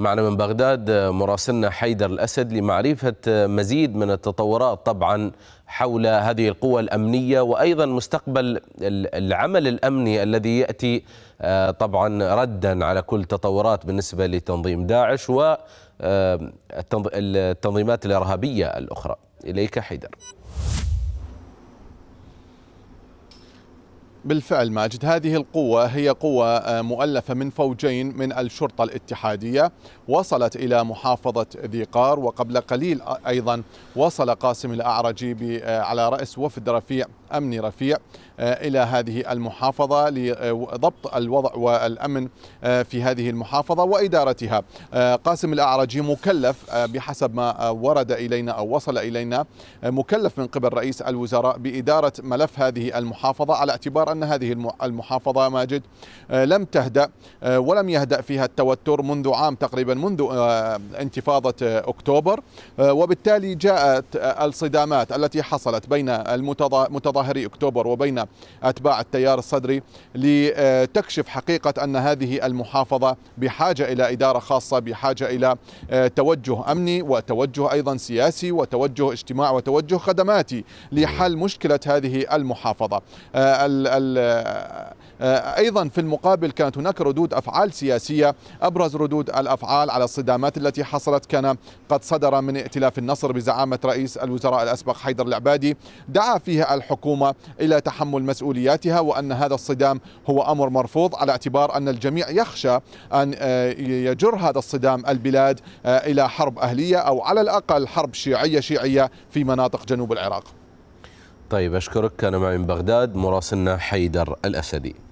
معنا من بغداد مراسلنا حيدر الأسد لمعرفة مزيد من التطورات طبعا حول هذه القوى الأمنية وأيضا مستقبل العمل الأمني الذي يأتي آه، طبعا ردا على كل تطورات بالنسبة لتنظيم داعش والتنظيمات آه، الإرهابية الأخرى إليك حيدر بالفعل ماجد هذه القوة هي قوة آه، مؤلفة من فوجين من الشرطة الاتحادية وصلت إلى محافظة ذي قار وقبل قليل أيضا وصل قاسم الأعرجي آه، على رأس وفد رفيع أمني رفيع آه، إلى هذه المحافظة لضبط الوضع والأمن في هذه المحافظة وإدارتها قاسم الأعرجي مكلف بحسب ما ورد إلينا أو وصل إلينا مكلف من قبل رئيس الوزراء بإدارة ملف هذه المحافظة على اعتبار باعتبار أن هذه المحافظة ماجد آه، لم تهدأ آه، ولم يهدأ فيها التوتر منذ عام تقريبا منذ آه، انتفاضة أكتوبر وبالتالي جاءت الصدامات التي حصلت بين متظاهري أكتوبر وبين أتباع التيار الصدري لتكشف حقيقة أن هذه المحافظة بحاجة إلى إدارة خاصة بحاجة إلى توجه أمني وتوجه أيضا سياسي وتوجه اجتماع وتوجه خدماتي لحل مشكلة هذه المحافظة آه، أيضا في المقابل كانت هناك ردود أفعال سياسية أبرز ردود الأفعال على الصدامات التي حصلت كان قد صدر من ائتلاف النصر بزعامة رئيس الوزراء الأسبق حيدر العبادي دعا فيها الحكومة إلى تحمل مسؤولياتها وأن هذا الصدام هو أمر مرفوض على اعتبار أن الجميع يخشى أن آه، يجر هذا الصدام البلاد آه، إلى حرب أهلية أو على الأقل حرب شيعية شيعية في مناطق جنوب العراق طيب أشكرك كان معي من بغداد مراسلنا حيدر الأسدي